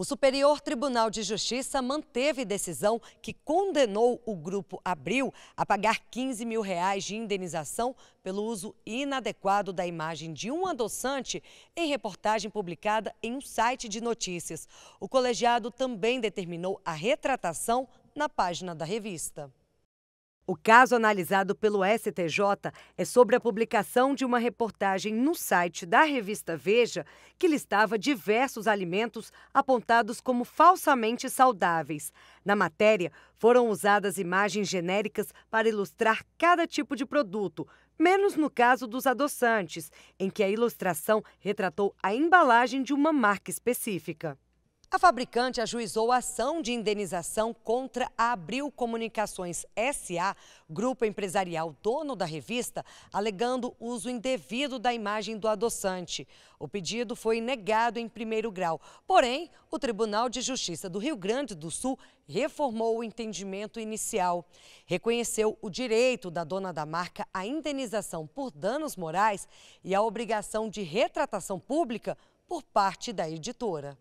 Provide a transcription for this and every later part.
O Superior Tribunal de Justiça manteve decisão que condenou o Grupo Abril a pagar 15 mil reais de indenização pelo uso inadequado da imagem de um adoçante em reportagem publicada em um site de notícias. O colegiado também determinou a retratação na página da revista. O caso analisado pelo STJ é sobre a publicação de uma reportagem no site da revista Veja que listava diversos alimentos apontados como falsamente saudáveis. Na matéria, foram usadas imagens genéricas para ilustrar cada tipo de produto, menos no caso dos adoçantes, em que a ilustração retratou a embalagem de uma marca específica. A fabricante ajuizou a ação de indenização contra a Abril Comunicações SA, grupo empresarial dono da revista, alegando uso indevido da imagem do adoçante. O pedido foi negado em primeiro grau. Porém, o Tribunal de Justiça do Rio Grande do Sul reformou o entendimento inicial. Reconheceu o direito da dona da marca à indenização por danos morais e a obrigação de retratação pública por parte da editora.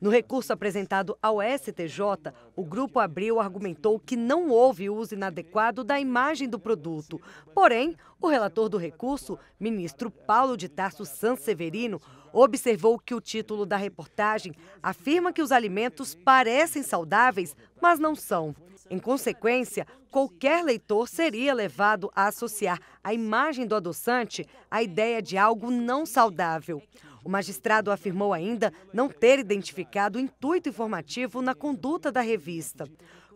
No recurso apresentado ao STJ, o Grupo Abril argumentou que não houve uso inadequado da imagem do produto. Porém, o relator do recurso, ministro Paulo de Tarso Sanseverino, observou que o título da reportagem afirma que os alimentos parecem saudáveis, mas não são. Em consequência, qualquer leitor seria levado a associar a imagem do adoçante à ideia de algo não saudável. O magistrado afirmou ainda não ter identificado intuito informativo na conduta da revista.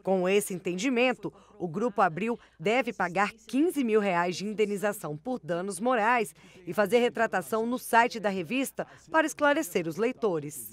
Com esse entendimento, o Grupo Abril deve pagar 15 mil reais de indenização por danos morais e fazer retratação no site da revista para esclarecer os leitores.